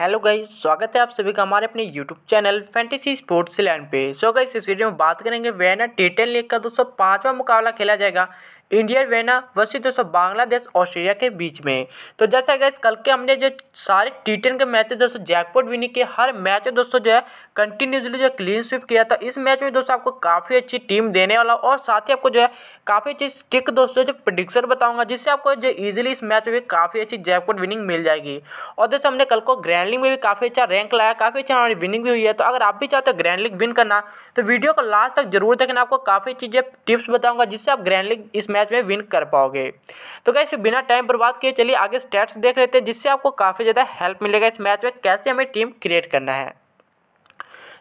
hello guys स्वागत है आप सभी का हमारे अपने YouTube channel fantasy sports land पे सो गाइस इस वीडियो में बात करेंगे वेना टी टेन लीग का दोस्तों पांचवा मुकाबला खेला जाएगा इंडिया वेना वर्सेस दोस्तों बांग्लादेश ऑस्ट्रेलिया के बीच में तो जैसा गैस कल के हमने जो सारे टी टेन के मैच दोस्तों जैकपॉट विनिंग के हर मैच में दोस्तों जो है कंटिन्यूसली जो क्लीन स्विप किया था इस मैच में दोस्तों आपको काफ़ी अच्छी टीम देने वाला और साथ ही आपको जो है काफ़ी अच्छी स्टिक दोस्तों जो प्रडिक्शन बताऊंगा जिससे आपको जो ईजिली इस मैच में काफ़ी अच्छी जैकपॉट विनिंग मिल जाएगी और दोस्तों हमने कल को ग्रैंड लीग में भी काफ़ी अच्छा रैंक लाया काफ़ी अच्छा हमारी विनिंग भी हुई है तो अगर आप भी चाहते हो ग्रैंड लीग विन करना तो वीडियो को लास्ट तक जरूर देखना आपको काफ़ी चीज़ें टिप्स बताऊँगा जिससे आप ग्रैंड लीग इस मैच मैच में विन कर पाओगे तो कैसे बिना टाइम बर्बाद किए चलिए आगे स्टैट्स देख लेते हैं जिससे आपको काफ़ी ज़्यादा हेल्प मिलेगा इस मैच में कैसे हमें टीम क्रिएट करना है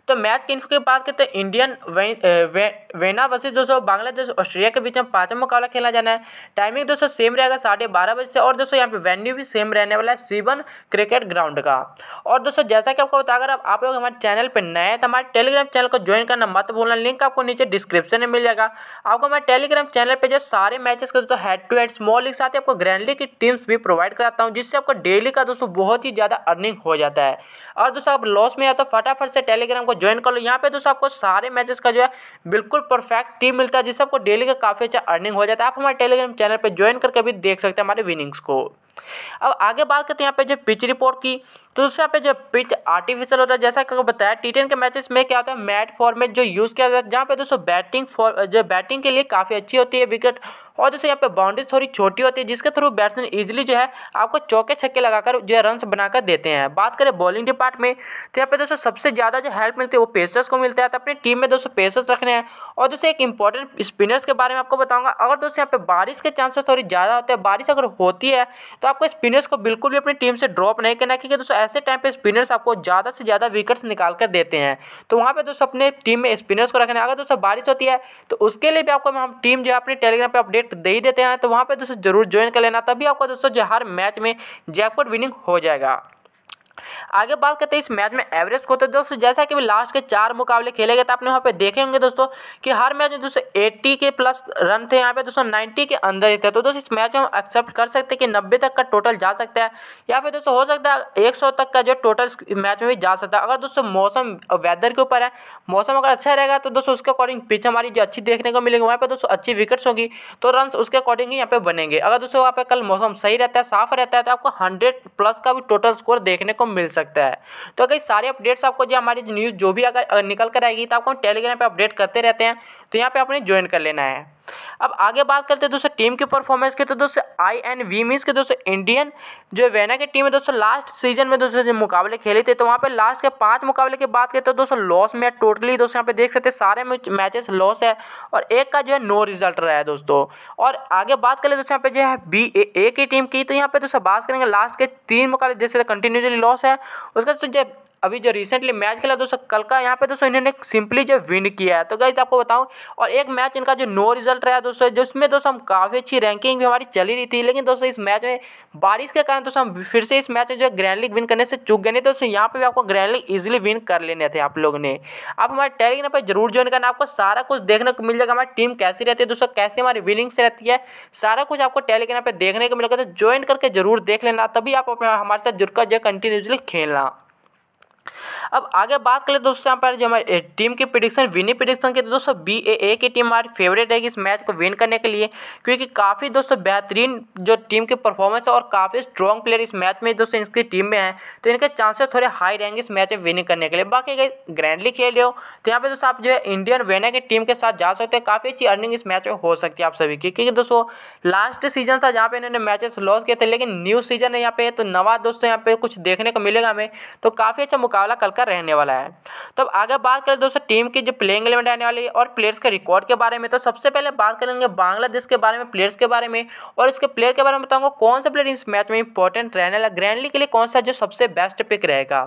तो मैच की इन्फो की बात करें तो इंडियन वे, वे, वेना वर्सेज दोस्तों बांग्लादेश ऑस्ट्रेलिया के बीच में पाँचवा मुकाबला खेला जाना है टाइमिंग दोस्तों सेम रहेगा साढ़े बारह बजे से और दोस्तों यहाँ पे वेन्यू भी सेम रहने वाला है सीवन क्रिकेट ग्राउंड का और दोस्तों जैसा कि आपको बता अगर आप, आप लोग हमारे चैनल पर नए हैं तो हमारे टेलीग्राम चैनल को ज्वाइन करना मत भूलना लिंक आपको नीचे डिस्क्रिप्शन में मिल जाएगा आपको हमारे टेलीग्राम चैनल पर जो सारे मैचेस का दोस्तों head to head small league साथ ही आपको ग्रैंडली की टीम्स भी प्रोवाइड कराता हूँ जिससे आपको डेली का दोस्तों बहुत ही ज़्यादा अर्निंग हो जाता है और दोस्तों आप लॉस में आता तो फटाफट से टेलीग्राम को ज्वाइन कर लो यहाँ पे दोस्तों आपको सारे मैचेस का जो है बिल्कुल परफेक्ट टीम मिलता है जिससे आपको डेली का काफ़ी अच्छा अर्निंग हो जाता है आप हमारे टेलीग्राम चैनल पर ज्वाइन करके भी देख सकते हैं हमारे विनिंग्स को अब आगे बात करते हैं यहाँ पे जो पिच रिपोर्ट की तो दोस्तों यहाँ पे जो पिच आर्टिफिशियल होता है जैसा कि बताया टी के मैचेस में क्या होता है मैट फॉर्मेट जो यूज़ किया जाता है जहाँ पे दोस्तों बैटिंग फॉर जो बैटिंग के लिए काफ़ी अच्छी होती है विकेट और जैसे यहाँ पे बाउंड्री थोड़ी छोटी होती है जिसके थ्रू बैट्समैन ईजिली जो है आपको चौके छक्के लगाकर जो है रन बनाकर देते हैं बात करें बॉलिंग डिपार्ट में तो यहाँ पे दोस्तों सबसे ज़्यादा जो हेल्प मिलती है वो पेसर्स को मिलता है तो अपनी टीम में दोस्तों पेसर्स रखने हैं और दोस्तों एक इंपॉर्टेंट स्पिनर्स के बारे में आपको बताऊंगा अगर दोस्तों यहाँ पे बारिश के चांसेस थोड़ी ज़्यादा होते हैं बारिश अगर होती है तो आपको स्पिनर्स को बिल्कुल भी अपनी टीम से ड्रॉप नहीं करना क्योंकि दोस्तों ऐसे टाइम पर स्पिनर्स आपको ज़्यादा से ज़्यादा विकेट्स निकाल कर देते हैं तो वहाँ पर दोस्तों अपने टीम में स्पिनर्स को रखना है अगर दोस्तों बारिश होती है तो उसके लिए भी आपको हम टीम जो है अपने टेलीग्राम पर अपडेट लिंक तो दे ही देते हैं तो वहाँ पर दोस्तों जरूर ज्वाइन कर लेना तभी आपका दोस्तों जो हर मैच में जैकपॉट विनिंग हो जाएगा आगे बात करते हैं इस मैच में एवरेज को तो दोस्तों जैसा कि लास्ट के चार मुकाबले खेले गए थे आपने वहाँ पे देखे होंगे दोस्तों कि हर मैच में दोस्तों एट्टी के प्लस रन थे यहाँ पे दोस्तों नाइन्टी के अंदर ही थे तो दोस्तों इस मैच में हम एक्सेप्ट कर सकते हैं कि नब्बे तक का टोटल जा सकता है या फिर दोस्तों हो सकता है एक सौ तक का जो टोटल मैच में भी जा सकता है अगर दोस्तों मौसम वेदर के ऊपर है मौसम अगर अच्छा रहेगा तो दोस्तों उसके अकॉर्डिंग पिच हमारी जो अच्छी देखने को मिलेगी वहाँ पर दोस्तों अच्छी विकेट्स होगी तो रन उसके अकॉर्डिंग ही यहाँ पे बनेंगे अगर दोस्तों वहाँ पे कल मौसम सही रहता है साफ रहता है तो आपको हंड्रेड प्लस का भी टोटल स्कोर देखने को मिल सकता है तो अगर सारे अपडेट्स आपको जो हमारी न्यूज़ जो भी अगर निकल कर आएगी तो आपको टेलीग्राम पर अपडेट करते रहते हैं तो यहाँ पर आपने ज्वाइन कर लेना है अब आगे बात करते हैं दोस्तों टीम की परफॉर्मेंस की तो दोस्तों आई एन वी मीन्स के दोस्तों इंडियन जो वेना की टीम है दोस्तों लास्ट सीजन में दोस्तों जो मुकाबले खेले थे तो वहाँ पे लास्ट के पांच मुकाबले की बात करें तो दोस्तों लॉस में टोटली दोस्तों यहाँ पे देख सकते सारे मैचेस लॉस है और एक का जो है नो रिजल्ट रहा है दोस्तों और आगे बात करें दोस्तों यहाँ पे जो है बी ए, की टीम की तो यहाँ पे दोस्तों बात करेंगे लास्ट के तीन मुकाबले जैसे कंटिन्यूसली लॉस है उसका जो अभी जो रिसेंटली मैच खेला दोस्तों कल का यहाँ पे दोस्तों इन्होंने सिंपली जो विन किया है तो गाइज आपको बताऊँ और एक मैच इनका जो नो रिजल्ट रहा दोस्तों जिसमें दोस्तों हम काफ़ी अच्छी रैंकिंग भी हमारी चली रही थी लेकिन दोस्तों इस मैच में बारिश के कारण दोस्तों हम फिर से इस मैच में जो ग्रैंड लीग विन करने से चुक गए नहीं दोस्तों यहाँ पर भी आपको ग्रैंड लीग ईजिली विन कर लेने थे आप लोगों ने आप हमारे टेलीग्राम पर जरूर ज्वाइन करना आपको सारा कुछ देखने को मिल जाएगा हमारी टीम कैसी रहती है दोस्तों कैसे हमारी विनिंग्स रहती है सारा कुछ आपको टेलीग्राम पर देखने को मिलेगा तो ज्वाइन करके जरूर देख लेना तभी आप हमारे साथ जुड़कर जो कंटिन्यूसली खेलना अब आगे बात करें दोस्तों यहाँ पर जो हमारे टीम तो की प्रिडिक्शन विनिंग प्रिडिक्शन की दोस्तों बी ए ए की टीम हमारी फेवरेट है इस मैच को विन करने के लिए क्योंकि काफ़ी दोस्तों बेहतरीन जो टीम की परफॉर्मेंस है और काफ़ी स्ट्रॉन्ग प्लेयर इस मैच में दोस्तों इसकी टीम में है तो इनके चांसेस थोड़े हाई रहेंगे इस मैच में विनिंग करने के लिए बाकी अगर ग्रैंडली खेल हो तो यहाँ पर दोस्तों आप जो है इंडियन वेना की टीम के साथ जा सकते हैं काफ़ी अच्छी अर्निंग इस मैच में हो सकती है आप सभी की क्योंकि दोस्तों लास्ट सीजन था जहाँ पे इन्होंने मैचेस लॉस किए थे लेकिन न्यू सीजन है यहाँ पे तो नवा दोस्तों यहाँ पे कुछ देखने को मिलेगा हमें तो काफ़ी अच्छा मुकाबला कल का रहने वाला है तो अब आगे बात करें दोस्तों टीम की जो प्लेइंग एलिमेंट रहने वाली है और प्लेयर्स के रिकॉर्ड के बारे में तो सबसे पहले बात करेंगे बांग्लादेश के बारे में प्लेयर्स के बारे में और इसके प्लेयर के बारे में बताऊंगा कौन सा प्लेयर इस मैच में इंपॉर्टेंट रहने वाला ग्रैंडली के लिए कौन सा जो सबसे बेस्ट पिक रहेगा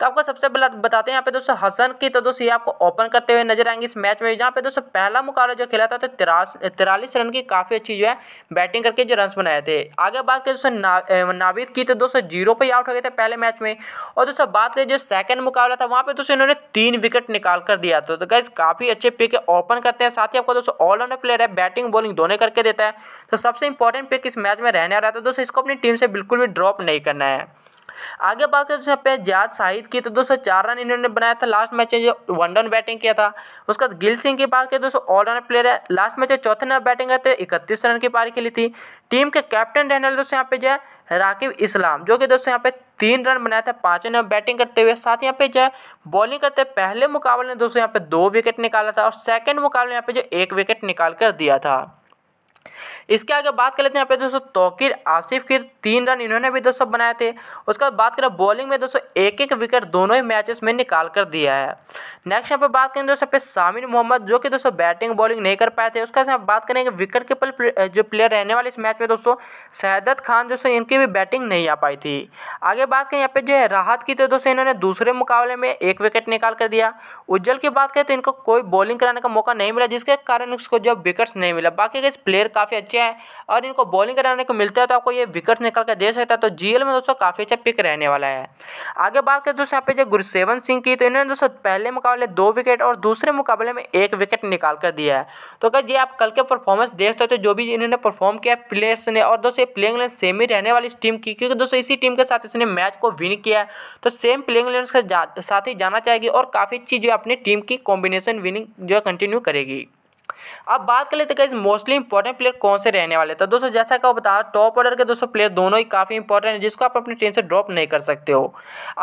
तो आपको सबसे पहले बताते हैं यहाँ पे दोस्तों हसन की तो दोस्तों ये आपको ओपन करते हुए नजर आएंगे इस मैच में जहाँ पे दोस्तों पहला मुकाबला जो खेला था तो तिरालीस रन की काफ़ी अच्छी जो है बैटिंग करके जो रन बनाए थे आगे बात करें दोस्तों नाविद की तो दोस्तों जीरो पर आउट हो गए थे पहले मैच में और दोस्तों बात करें जो सेकंड मुकाबला था वहाँ पे दोस्तों इन्होंने तीन विकेट निकाल कर दिया था तो गाइज तो काफ़ी अच्छे पिक ओपन करते हैं साथ ही आपको दोस्तों ऑलराउंडर प्लेयर है बैटिंग बॉलिंग दोनों करके देता है तो सबसे इंपॉर्टेंट पिक इस मैच में रहने वाला था तो दोस्तों इसको अपनी टीम से बिल्कुल भी ड्रॉप नहीं करना है आगे बात हैं पे जाद शाहिद की तो दोस्तों चार रन इन्होंने बनाया था लास्ट मैच में जो वन रन बैटिंग किया था उसके बाद गिल सिंह की बात करें दोस्तों ऑलराउंडर प्लेयर है लास्ट मैच में चौथे नंबर बैटिंग करते इकतीस रन की पारी खेली थी टीम के कैप्टन रहने वाले दोस्तों यहाँ पे जो है राकिब इस्लाम जो कि दोस्तों यहाँ पे तीन रन बनाया था पाँचों ने बैटिंग करते हुए साथ यहाँ पे जो है बॉलिंग करते पहले मुकाबले में दोस्तों यहाँ पे दो विकेट निकाला था और सेकंड मुकाबले यहाँ पे जो एक विकेट निकाल कर दिया था इसके आगे बात कर लेते हैं यहाँ पे दोस्तों तोकिर आसिफ के तीन रन इन्होंने भी दोस्तों बनाए थे उसके बाद बात करें बॉलिंग में दोस्तों एक एक विकेट दोनों ही मैचेस में निकाल कर दिया है नेक्स्ट यहाँ पे बात करें दोस्तों पे सामिर मोहम्मद जो कि दोस्तों बैटिंग बॉलिंग नहीं कर पाए थे उसके बाद बात करेंगे विकेट के जो प्लेयर रहने वाले इस मैच में दोस्तों शहदत खान दोस्तों इनकी भी बैटिंग नहीं आ पाई थी आगे बात करें यहाँ पे जो है राहत की तो दोस्तों इन्होंने दूसरे मुकाबले में एक विकेट निकाल कर दिया उज्जवल की बात करें तो इनको कोई बॉलिंग कराने का मौका नहीं मिला जिसके कारण उसको जो विकेट्स नहीं मिला बाकी इस प्लेयर काफ़ी अच्छे हैं और इनको बॉलिंग कराने को मिलता है तो आपको ये विकेट निकल कर दे सकता है तो जी में दोस्तों काफ़ी अच्छा पिक रहने वाला है आगे बात करें दोस्तों यहाँ पे जो गुरसेवन सिंह की तो इन्होंने दोस्तों पहले मुकाबले दो विकेट और दूसरे मुकाबले में एक विकेट निकाल कर दिया है तो अगर ये आप कल के परफॉर्मेंस देख सकते हो तो जो भी इन्होंने परफॉर्म किया प्लेयर्स ने और दोस्तों प्लेइंग लेंस सेम ही रहने वाली इस टीम की क्योंकि दोस्तों इसी टीम के साथ इसने मैच को विन किया है तो सेम प्लेइंग लेंस के साथ ही जाना चाहेगी और काफ़ी अच्छी जो अपनी टीम की कॉम्बिनेशन विनिंग जो है कंटिन्यू करेगी अब बात कर लेते हैं मोस्टली इंपॉर्टेंट प्लेयर कौन से रहने वाले तो दोस्तों जैसा कि बता टॉप ऑर्डर के दोस्तों प्लेयर दोनों ही काफ़ी इंपॉर्टेंट है जिसको आप अपनी टीम से ड्रॉप नहीं कर सकते हो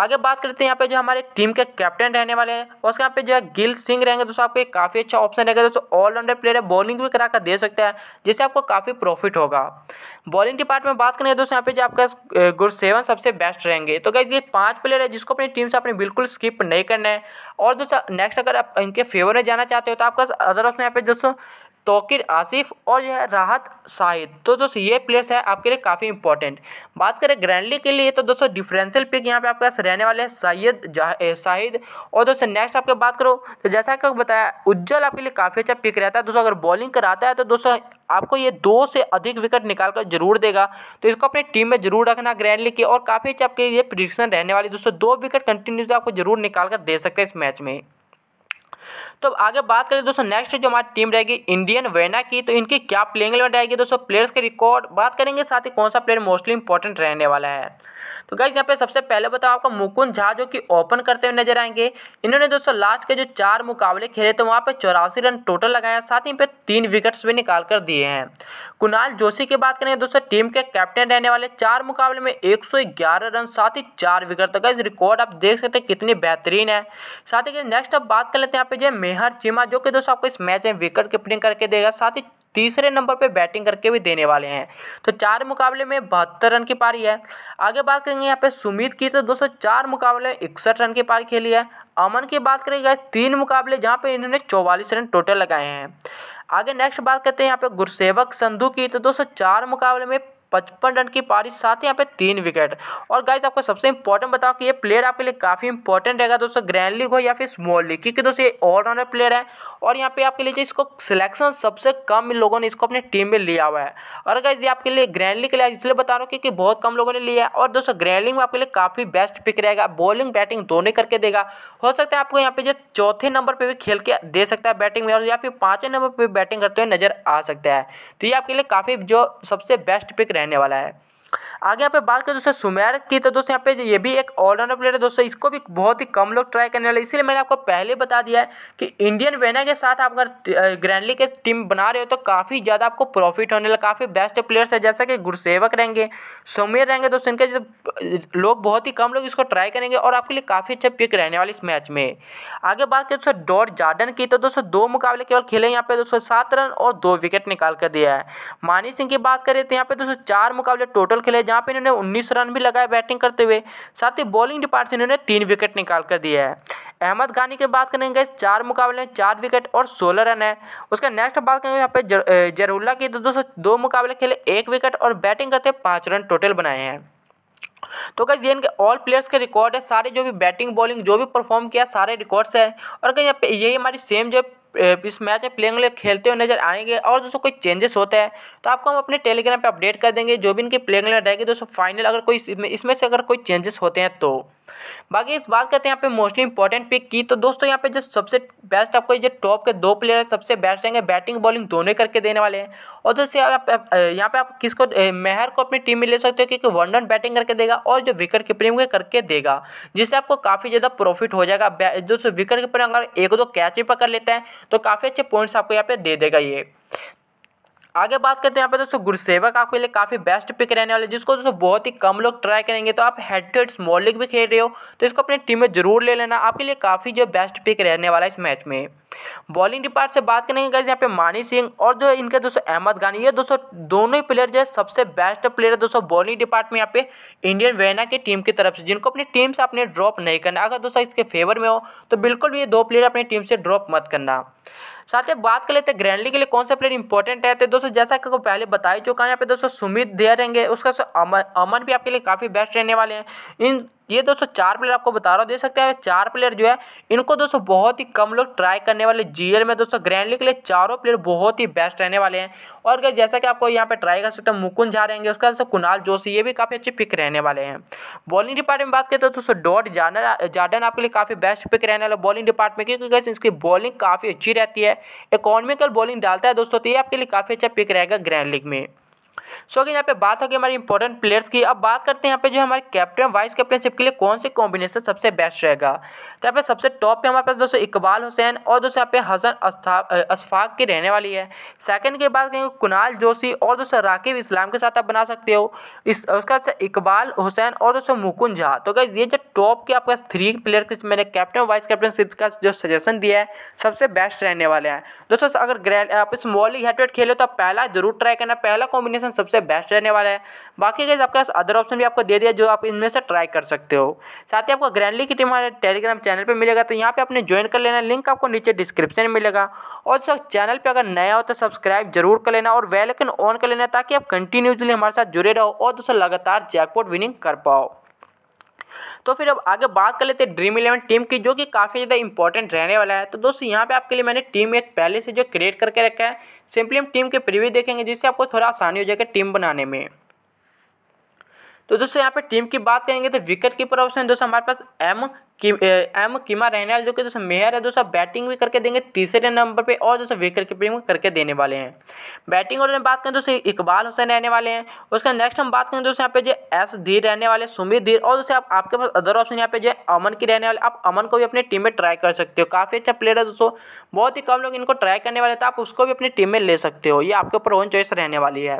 आगे बात करते हैं यहाँ पे जो हमारे टीम के कैप्टन रहने वाले हैं उसके यहाँ पे जो है गिल सिंह रहेंगे दोस्तों आपके काफ़ी अच्छा ऑप्शन रहेगा दोस्तों ऑलराउंडर प्लेयर है बॉलिंग भी करा कर दे सकता है जिससे आपको काफ़ी प्रॉफिट होगा बॉलिंग डिपार्टमेंट बात करेंगे दोस्तों यहाँ पे जो आपका गुरसेवन सबसे बेस्ट रहेंगे तो क्या ये पांच प्लेयर है जिसको अपनी टीम से अपने बिल्कुल स्किप नहीं करना है और दोस्तों नेक्स्ट अगर आप इनके फेवर में जाना चाहते हो तो आपका अदर ऑप्शन यहाँ पे दोस्तों तोकिर आसिफ और जो है राहत शाहिद तो दोस्तों ये प्लेयर्स है आपके लिए काफ़ी इंपॉर्टेंट बात करें ग्रैंडली के लिए तो दोस्तों डिफरेंशियल पिक यहाँ पे आपके पास रहने वाले हैं सैयद शाहिद और दोस्तों नेक्स्ट आपके बात करो तो जैसा कि बताया उज्जवल आपके लिए काफ़ी अच्छा पिक रहता है दोस्तों अगर बॉलिंग कराता है तो दोस्तों आपको ये दो से अधिक विकेट निकाल कर जरूर देगा तो इसको अपनी टीम में जरूर रखना ग्रैंडली की और काफ़ी अच्छा आपके ये प्रिडिक्शन रहने वाली दोस्तों दो विकेट कंटिन्यूसली आपको जरूर निकाल कर दे सकते हैं इस मैच में तो आगे बात करें दोस्तों नेक्स्ट जो हमारी टीम रहेगी इंडियन वेना की तो इनकी क्या प्लेइंग रहेगी दोस्तों प्लेयर्स के रिकॉर्ड बात करेंगे साथ ही कौन सा प्लेयर मोस्टली इंपॉर्टेंट रहने वाला है तो गाइज यहाँ पे सबसे पहले बताओ आपको मुकुंद झा जो कि ओपन करते हुए नजर आएंगे इन्होंने दोस्तों लास्ट के जो चार मुकाबले खेले थे तो वहाँ पे चौरासी रन टोटल लगाए हैं साथ ही पे तीन विकेट्स भी निकाल कर दिए हैं कुणाल जोशी की बात करें दोस्तों टीम के कैप्टन रहने वाले चार मुकाबले में एक रन साथ ही चार विकेट तो गाइज रिकॉर्ड आप देख सकते हैं कितनी बेहतरीन है साथ ही नेक्स्ट आप बात कर लेते हैं यहाँ पे जो मेहर चीमा जो कि दोस्तों आपको इस मैच में विकेट कीपिंग करके देगा साथ ही तीसरे नंबर पे बैटिंग करके भी देने वाले हैं तो चार मुकाबले में बहत्तर रन की पारी है आगे बात करेंगे यहाँ पे सुमित की तो दोस्तों चार मुकाबले में इकसठ रन की पारी खेली है अमन की बात करेगी तीन मुकाबले जहाँ पे इन्होंने चौवालीस रन टोटल लगाए हैं आगे नेक्स्ट बात करते हैं यहाँ पे गुरसेवक संधु की तो दोस्तों चार मुकाबले में पचपन रन की पारी साथ ही यहाँ पे तीन विकेट और गाइस आपको सबसे इंपॉर्टेंट बताऊँ कि ये प्लेयर आपके लिए काफ़ी इंपॉर्टेंट रहेगा दोस्तों ग्रैंड लीग हो या फिर स्मॉल लीग क्योंकि दोस्तों ये ऑलराउंडर प्लेयर है और यहाँ पे आपके लिए इसको सिलेक्शन सबसे कम लोगों ने इसको अपने टीम में लिया हुआ है और अगर ये आपके लिए ग्रैंडली के लिए इसलिए बता रहा हूँ क्योंकि बहुत कम लोगों ने लिया है और दोस्तों ग्रैंडलिंग में आपके लिए काफ़ी बेस्ट पिक रहेगा बॉलिंग बैटिंग दोनों करके देगा हो सकता है आपको यहाँ पे जो चौथे नंबर पर भी खेल के दे सकता है बैटिंग में और या फिर पाँचवें नंबर पर बैटिंग करते हुए नजर आ सकता है तो ये आपके लिए काफ़ी जो सबसे बेस्ट पिक रहने वाला है आगे यहाँ पे बात करें दोस्तों सुमेर की तो दोस्तों यहाँ पे ये भी एक ऑलराउंडर प्लेयर है दोस्तों इसको भी बहुत ही कम लोग ट्राई करने वाले इसलिए मैंने आपको पहले बता दिया है कि इंडियन वेना के साथ आप अगर ग्रैंडली के टीम बना रहे हो तो काफ़ी ज़्यादा आपको प्रॉफिट होने लगा काफ़ी बेस्ट प्लेयर्स है जैसा कि गुरसेवक रहेंगे सुमेर रहेंगे दोस्तों इनके लोग बहुत ही कम लोग इसको ट्राई करेंगे और आपके लिए काफ़ी अच्छा पिक रहने वाले इस मैच में आगे बात करें दोस्तों डॉट जार्डन की तो दोस्तों दो मुकाबले केवल खेले यहाँ पे दोस्तों सात रन और दो विकेट निकाल कर दिया है मानी सिंह की बात करें तो यहाँ पे दोस्तों चार मुकाबले टोटल खेले जहाँ पे इन्होंने उन्नीस रन भी लगाए बैटिंग करते हुए साथ ही बॉलिंग डिपार्ट से इन्होंने तीन विकेट निकाल कर दिया है अहमद गानी की बात करेंगे चार मुकाबले में चार विकेट और सोलह रन है उसके नेक्स्ट बात करेंगे यहाँ पे जर, की तो दोस्तों दो मुकाबले खेले एक विकेट और बैटिंग करते पाँच रन टोटल बनाए हैं तो कहीं ये इनके ऑल प्लेयर्स के रिकॉर्ड है सारे जो भी बैटिंग बॉलिंग जो भी परफॉर्म किया सारे रिकॉर्ड्स है और कहीं यहाँ पे यही हमारी सेम जो इस मैच में प्लेइंग लेग खेलते हुए नजर आएंगे और दोस्तों कोई चेंजेस होता है तो आपको हम अपने टेलीग्राम पर अपडेट कर देंगे जो भी इनकी प्लेइंग लेग रहेगी दोस्तों फाइनल अगर कोई इसमें से अगर कोई चेंजेस होते हैं तो बाकी इस बात करते हैं यहाँ पे मोस्टली इंपॉर्टेंट पिक की तो दोस्तों यहाँ पे जो सबसे बेस्ट आपको जो टॉप के दो प्लेयर हैं सबसे बेस्ट रहेंगे बैटिंग बॉलिंग दोनों करके देने वाले हैं और दोस्तों यहाँ पे आप किसको मेहर को अपनी टीम में ले सकते हो क्योंकि वन रन बैटिंग करके देगा और जो विकेट कीपरिंग करके देगा जिससे आपको काफ़ी ज़्यादा प्रॉफिट हो जाएगा जो विकेट कीपर अगर एक दो कैच भी पकड़ लेते हैं तो काफ़ी अच्छे पॉइंट्स आपको यहाँ पे दे देगा ये आगे बात करते हैं यहाँ पे दोस्तों गुरुसेवक आपके लिए काफ़ी बेस्ट पिक रहने वाले जिसको दोस्तों बहुत ही कम लोग ट्राई करेंगे तो आप head to head small league भी खेल रहे हो तो इसको अपनी टीम में जरूर ले लेना आपके लिए काफ़ी जो बेस्ट पिक रहने वाला है इस मैच में बॉलिंग डिपार्ट से बात करेंगे गाइज यहाँ पे मानी सिंह और जो इनके दोस्तों अहमद गानी ये दोस्तों दोनों ही प्लेयर जो है सबसे बेस्ट प्लेयर है दोस्तों बॉलिंग डिपार्ट में यहाँ पे इंडियन वेना की टीम की तरफ से जिनको अपनी टीम से आपने ड्रॉप नहीं करना अगर दोस्तों इसके फेवर में हो तो बिल्कुल भी ये दो प्लेयर अपनी टीम से ड्रॉप मत करना साथ ही बात कर लेते हैं ग्रैंडली के लिए कौन सा प्लेयर इंपॉर्टेंट है तो दोस्तों जैसा कि पहले बता ही चुका यहाँ पे दोस्तों सुमित दे रहेंगे उसका अमन अमन भी आपके लिए काफ़ी बेस्ट रहने वाले हैं इन ये दोस्तों चार प्लेयर आपको बता रहा हूँ देख सकते हैं चार प्लेयर जो है इनको दोस्तों बहुत ही कम लोग ट्राई करने वाले जीएल में दोस्तों ग्रैंड लीग के लिए चारों प्लेयर बहुत ही बेस्ट रहने वाले हैं और क्या जैसा कि आपको यहाँ पे ट्राई कर सकते हैं मुकुंद झा रहेंगे उसका बाद कुणाल जोशी ये भी काफ़ी अच्छे पिक रहने वाले हैं बॉलिंग डिपार्टमेंट में बात करें तो दोस्तों डॉट जार्डन जार्डन आपके लिए काफ़ी बेस्ट पिक रहने वाला बॉलिंग डिपार्टमेंट क्योंकि कैसे इसकी बॉलिंग काफ़ी अच्छी रहती है इकोनॉमिकल बॉलिंग डालता है दोस्तों तो ये आपके लिए काफ़ी अच्छा पिक रहेगा ग्रैंड लीग में सो अगर यहाँ पे बात होगी हमारे इंपॉर्टेंट प्लेयर्स की अब बात करते हैं यहाँ पे जो हमारे कैप्टन वाइस कैप्टनशिप के लिए कौन से कॉम्बिनेशन सबसे बेस्ट रहेगा तो यहाँ पे सबसे टॉप पे हमारे पास दोस्तों इकबाल हुसैन और दोस्तों यहाँ पे हसन अशफाक की रहने वाली है सेकेंड की बात कहेंगे कुणाल जोशी और दोस्तों राकेब इस्लाम के साथ आप बना सकते हो इस उसका इकबाल हुसैन और दोस्तों मुकुन झा तो अगर ये जो टॉप के आपके थ्री प्लेयर की मैंने कैप्टन वाइस कैप्टनशिप का जो सजेशन दिया है सबसे बेस्ट रहने वाले हैं दोस्तों अगर आप स्मॉल लीग हेड खेले तो पहला जरूर ट्राई करना पहला कॉम्बिनेशन सबसे बेस्ट रहने वाला है बाकी गैस आपके पास अदर ऑप्शन भी आपको दे दिया जो आप इनमें से ट्राई कर सकते हो साथ ही आपको ग्रैंडली की टीम हमारे टेलीग्राम चैनल पर मिलेगा तो यहाँ पर आपने ज्वाइन कर लेना लिंक आपको नीचे डिस्क्रिप्शन में मिलेगा और सर चैनल पर अगर नया हो तो सब्सक्राइब जरूर कर लेना और वेलकन ऑन कर लेना ताकि आप कंटिन्यूसली हमारे साथ जुड़े रहो और दोस्तों लगातार जैकपोर्ट विनिंग कर पाओ तो फिर अब आगे बात कर लेते हैं ड्रीम इलेवन टीम की जो कि काफ़ी ज़्यादा इंपॉर्टेंट रहने वाला है तो दोस्तों यहाँ पे आपके लिए मैंने टीम एक पहले से जो क्रिएट करके रखा है सिंपली हम टीम के प्रिव्यू देखेंगे जिससे आपको थोड़ा आसानी हो जाएगा टीम बनाने में तो दोस्तों यहाँ पे टीम की बात करेंगे तो विकेट कीपर ऑप्शन दोस्तों हमारे पास एम कि एम किमा रहने वाले जो कि दोस्तों मेयर है दोस्तों बैटिंग भी करके देंगे तीसरे नंबर पे और दोस्तों विकेट कीपिंग करके देने वाले हैं बैटिंग और बात करें दोस्तों इकबाल हुसैन रहने वाले हैं उसके नेक्स्ट हम बात करें दोस्तों यहाँ पे जो एस धीर रहने वाले सुमित धीर और दोस्तों आप, आपके पास अदर ऑप्शन यहाँ पे जो अमन की रहने वाले आप अमन को भी अपनी टीम में ट्राई कर सकते हो काफ़ी अच्छा प्लेयर है दोस्तों बहुत ही कम लोग इनको ट्राई करने वाले तो आप उसको भी अपनी टीम में ले सकते हो ये आपके ऊपर ओन चॉइस रहने वाली है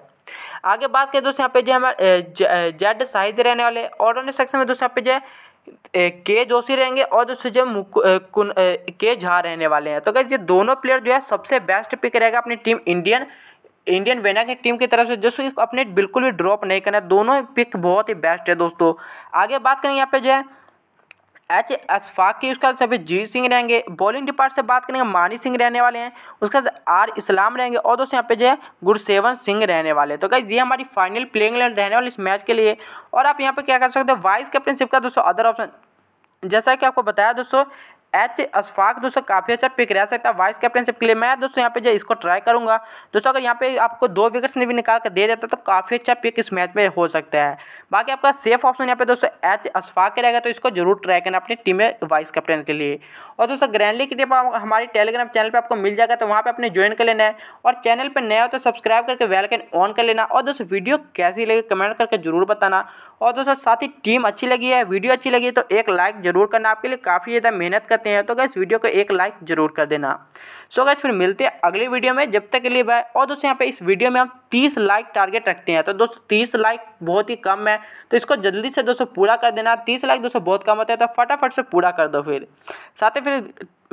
आगे बात करें दोस्तों यहाँ पे जो हमारे जेड शाहिद रहने वाले और सेक्शन में दोस्तों यहाँ पे जो है के जोशी रहेंगे और दूसरे जो कुन के झा रहने वाले हैं तो क्या ये दोनों प्लेयर जो है सबसे बेस्ट पिक रहेगा अपनी टीम इंडियन इंडियन वेना की टीम की तरफ से जिसको अपने बिल्कुल भी ड्रॉप नहीं करना है दोनों पिक बहुत ही बेस्ट है दोस्तों आगे बात करें यहाँ पे जो है एच उसके उसका सभी जी सिंह रहेंगे बॉलिंग डिपार्ट से बात करेंगे मानी सिंह रहने वाले हैं उसके बाद आर इस्लाम रहेंगे और दोस्तों यहाँ पे जो है गुरसेवन सिंह रहने वाले हैं तो कहीं ये हमारी फाइनल प्लेइंग लाइन रहने वाली इस मैच के लिए और आप यहाँ पे क्या कर सकते हो वाइस कैप्टनशिप का दोस्तों अदर ऑप्शन जैसा कि आपको बताया दोस्तों एच अशफाक दोस्तों काफ़ी अच्छा पिक रह सकता है वाइस कैप्टनशिप के लिए मैं दोस्तों यहाँ पे जो इसको ट्राई करूँगा दोस्तों अगर यहाँ पे आपको दो विकेट्स ने भी निकाल कर दे देता तो काफ़ी अच्छा पिक इस मैच में हो सकता है बाकी आपका सेफ ऑप्शन यहाँ पे दोस्तों एच अशफाक रहेगा तो इसको जरूर ट्राई करना अपनी टीम में वाइस कैप्टन के लिए और दोस्तों ग्रैंडली की टीम हमारी टेलीग्राम चैनल पर आपको मिल जाएगा तो वहाँ पर अपने ज्वाइन कर लेना है और चैनल पर नया हो तो सब्सक्राइब करके वेलकन ऑन कर लेना और दोस्तों वीडियो कैसी लगी कमेंट करके जरूर बताना और दोस्तों साथ ही टीम अच्छी लगी है वीडियो अच्छी लगी है तो एक लाइक जरूर करना आपके लिए काफ़ी ज़्यादा मेहनत चाहते हैं तो गैस वीडियो को एक लाइक जरूर कर देना सो गैस फिर मिलते हैं अगले वीडियो में जब तक के लिए बाय और दोस्तों यहाँ पे इस वीडियो में हम तीस लाइक टारगेट रखते हैं तो दोस्तों तीस लाइक बहुत ही कम है तो इसको जल्दी से दोस्तों पूरा कर देना तीस लाइक दोस्तों बहुत कम होता है तो फटाफट से पूरा कर दो फिर साथ ही फिर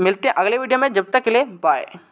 मिलते हैं अगले वीडियो में जब तक के लिए बाय